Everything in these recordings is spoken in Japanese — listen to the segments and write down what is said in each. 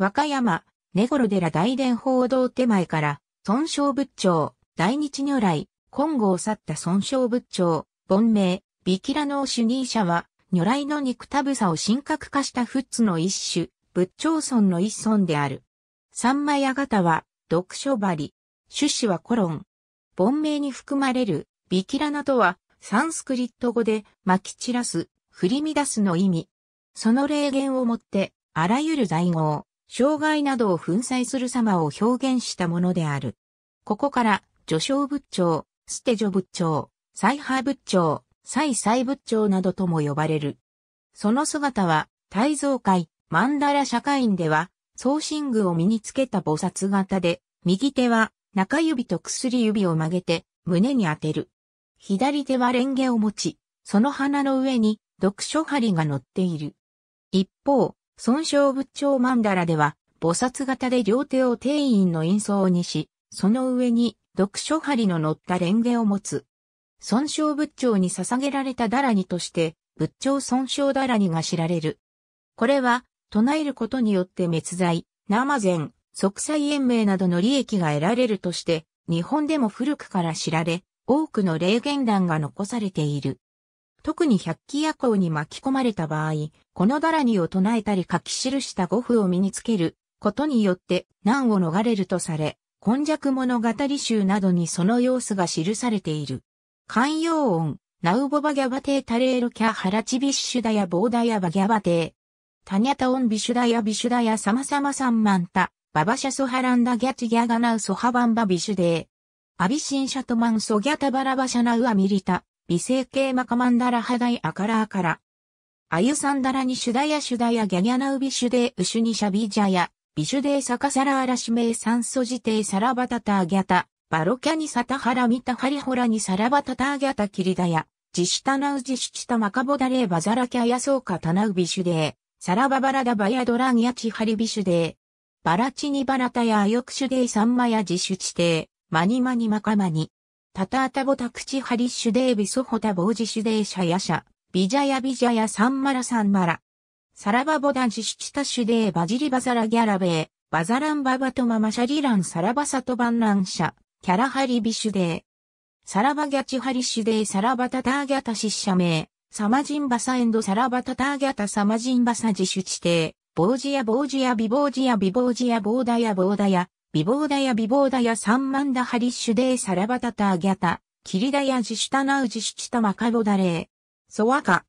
和歌山、根頃寺大殿報道手前から、尊称仏長、大日如来、金剛去った尊称仏長、本名、ビキラの主任者は、如来の肉たぶさを神格化した仏の一種、仏長尊の一尊である。三枚あがたは、読書針。種子はコロン。本名に含まれる、ビキラナとは、サンスクリット語で、巻き散らす、振り乱すの意味。その霊言をもって、あらゆる在合、障害などを粉砕する様を表現したものである。ここから、序章仏長、ステジョ仏長、再派仏長、再再仏長などとも呼ばれる。その姿は、大蔵会、マンダラ社会院では、送信具を身につけた菩薩型で、右手は中指と薬指を曲げて胸に当てる。左手はレンゲを持ち、その鼻の上に読書針が乗っている。一方、損傷仏頂曼荼羅では、菩薩型で両手を定員の印相にし、その上に読書針の乗った蓮華を持つ。損傷仏頂に捧げられたダラニとして、仏頂損傷ダラニが知られる。これは、唱えることによって滅罪、生前、即災延命などの利益が得られるとして、日本でも古くから知られ、多くの霊言談が残されている。特に百鬼夜行に巻き込まれた場合、このだらにを唱えたり書き記した語符を身につけることによって難を逃れるとされ、今弱物語集などにその様子が記されている。寛容音、ナウボバギャバテータレールキャハラチビッシュダヤボーダヤバギャバテー。タニャタオンビシュダヤビシュダヤサマサマサンマンタ、ババシャソハランダギャチギャガナウソハバンバビシュデー。アビシンシャトマンソギャタバラバシャナウアミリタ、微生系マカマンダラハダイアカラアカラ。アユサンダラニシュダヤシュダヤギャギャナウビシュデウシュニシャビジャヤ、ビシュデサカサラアラシメイサンソジテイサラバタターギャタ、バロキャニサタハラミタハリホラニサラバタターギャタキリダヤ、ジシタナウジシュチタマカボダレーバザラキャヤソーカタナウビシュデイ、サラババラダバヤドランヤチハリビシュデイ、バラチニバラタヤアヨクシュデイサンマヤジシュチテイ、マニマニマカマニ。タタータボタクチハリッシュデービソホタボージシュデーシャヤシャ、ビジャヤビジャヤサンマラサンマラ。サラバボダジシチタシュデーバジリバザラギャラベー、バザランババトママシャリランサラバサトバンランシャ、キャラハリビシュデー。サラバギャチハリッシュデーサラバタターギャタシッシャメー、サマジンバサエンドサラバタターギャタサマジンバサジシュチテー、ボージヤボージヤビボージヤビボージヤボーダヤボーダヤ、ビボーダヤビボーダヤサンマンダハリッシュデイサラバタタアギャタ、キリダヤジシュタナウジシュチタマカボダレー、ソワカ。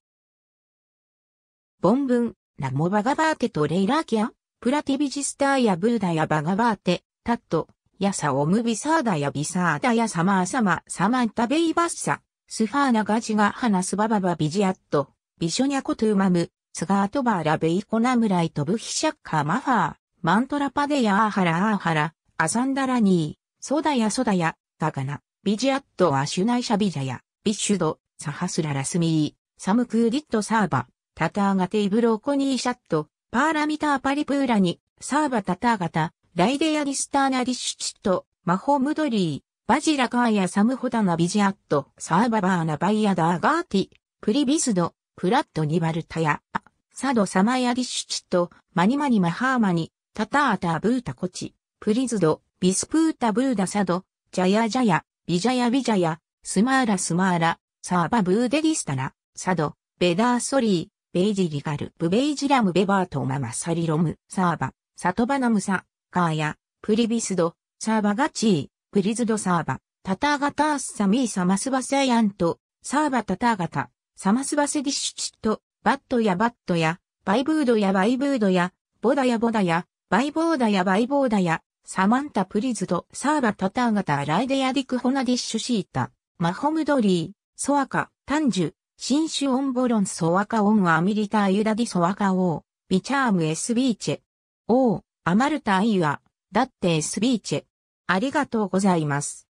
ブ文、ナモバガバーテとレイラーキャ、プラティビジスターやブーダやバガバーテ、タット、ヤサオムビサーダやビサーダやサマーサマ、サマンタベイバッサ、スファーナガジガハナスバババビジアット、ビショニャコトゥーマム、スガートバーラベイコナムライトブヒシャッカマファー。マントラパデヤアーハラアーハラ、アサンダラニー、ソダヤソダヤ、タガナ、ビジアットアシュナイシャビジャヤ、ビッシュド、サハスララスミー、サムクーディットサーバ、タターガテイブローコニーシャット、パーラミターパリプーラニ、サーバタターガタ、ライデヤディスターナディッシュチット、マホムドリー、バジラカーヤサムホダナビジアット、サーババーナバイアダーガーティ、プリビスド、プラットニバルタヤ、サドサマヤディッシュチット、マニマニマハーマニ、タタータブータコチ、プリズド、ビスプータブーダサド、ジャヤジャヤ、ビジャヤビジャヤ、スマーラスマーラ、サーバブーデリスタラ、サド、ベダーソリー、ベイジリガル、ブベイジラムベバートママサリロム、サーバ、サトバナムサ、カーヤ、プリビスド、サーバガチー、プリズドサーバ、タターガタースサミーサマスバセヤント、サーバタターガタ、サマスバセディシュチット、バットやバットや、バイブードやバイブードや、ボダやボダや、バイボーダヤバイボーダヤ、サマンタプリズド、サーバタターガタライデア・ディクホナディッシュシータ、マホムドリー、ソアカ、タンジュ、新種オンボロンソワカオンアミリタユダディソワカオー、ビチャームエスビーチェ、オー、アマルタアイユア、だってエスビーチェ。ありがとうございます。